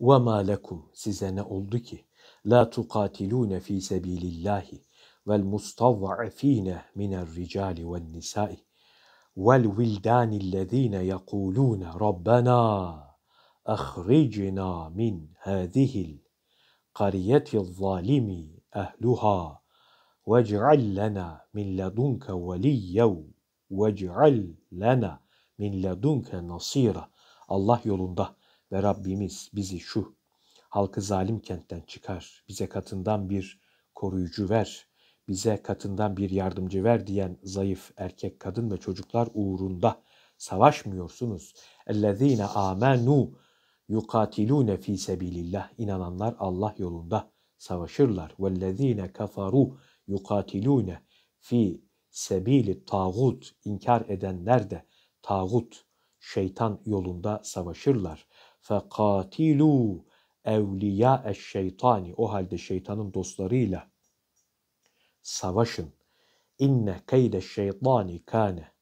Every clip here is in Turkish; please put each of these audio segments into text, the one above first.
وَمَا لَكُمْ Size ne oldu ki? لَا تُقَاتِلُونَ ف۪ي سَب۪يلِ اللّٰهِ وَالْمُسْتَضْعَف۪ينَ مِنَ الرِّجَالِ وَالنِّسَاءِ وَالْوِلْدَانِ الَّذ۪ينَ يَقُولُونَ رَبَّنَا أَخْرِجْنَا مِنْ هَذِهِ الْقَرْيَةِ الظَّالِمِ أَهْلُهَا وَاجْعَلْ لَنَا مِنْ لَدُنْكَ وَلِيًّا وَاجْعَلْ لَنَا مِنْ لَدُنْكَ نَصِيرًا Allah yolunda ve Rabbimiz bizi şu halkı zalim kentten çıkar, bize katından bir koruyucu ver, bize katından bir yardımcı ver diyen zayıf erkek, kadın ve çocuklar uğrunda savaşmıyorsunuz. اَلَّذ۪ينَ آمَنُوا yukatilune fi sebilillah inananlar Allah yolunda savaşırlar. Vellezine kafaru yukatilune fi sebili tağut inkar edenler de tağut şeytan yolunda savaşırlar. فَقَاتِلُوا اَوْلِيَا الشَّيْطَانِ O halde şeytanın dostlarıyla savaşın. İnne keyde şeytani kâne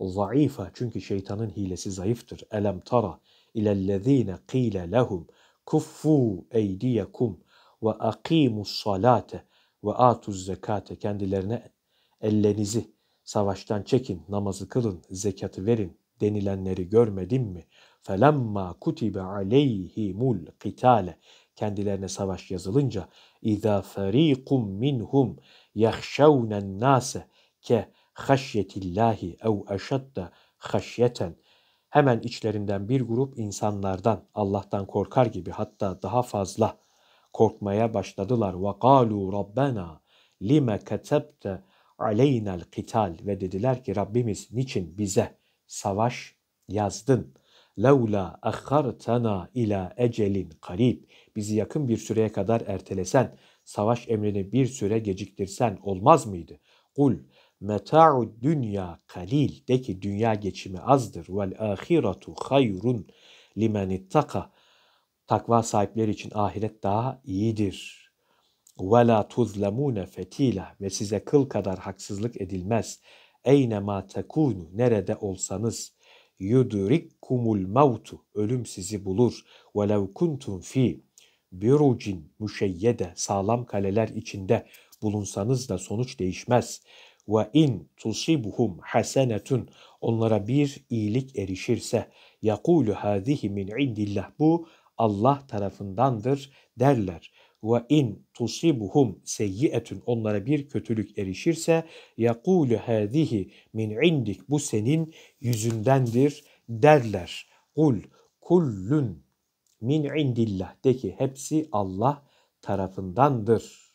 zayıfa çünkü şeytanın hilesi zayıftır. Elem tara ilellezîne qîle lehum kuffû eydiyekum ve akîmus salate ve atuz zekate kendilerine ellerinizi savaştan çekin, namazı kılın, zekatı verin denilenleri görmedin mi? فَلَمَّا كُتِبَ عَلَيْهِمُ الْقِتَالَ Kendilerine savaş yazılınca اِذَا fariqum minhum يَخْشَوْنَ nase ke اللّٰهِ اَوْ اَشَدَّ خَشْيَةً Hemen içlerinden bir grup insanlardan, Allah'tan korkar gibi hatta daha fazla korkmaya başladılar. ve وَقَالُوا رَبَّنَا lima كَتَبْتَ عَلَيْنَا الْقِتَالِ Ve dediler ki Rabbimiz niçin bize savaş yazdın. Levla akhartana ila ecelin karib. Bizi yakın bir süreye kadar ertelesen, savaş emrini bir süre geciktirsen olmaz mıydı? Kul meta'u dünya kalil. De ki dünya geçimi azdır. Vel ahiretu hayrun limen ittaka. Takva sahipleri için ahiret daha iyidir.'' وَلَا تُظْلَمُونَ فَت۪يلًا Ve size kıl kadar haksızlık edilmez. Eyne ma tekunu nerede olsanız yudurik kumul mautu ölüm sizi bulur. Ve lev kuntum fi birucin müşeyyede sağlam kaleler içinde bulunsanız da sonuç değişmez. Ve in tusibuhum hasenetun onlara bir iyilik erişirse yakulu hadihi min indillah bu Allah tarafındandır derler ve in tusibuhum seyyietun onlara bir kötülük erişirse yakulu hadihi min indik bu senin yüzündendir derler. Kul kullun min indillah de ki hepsi Allah tarafındandır.''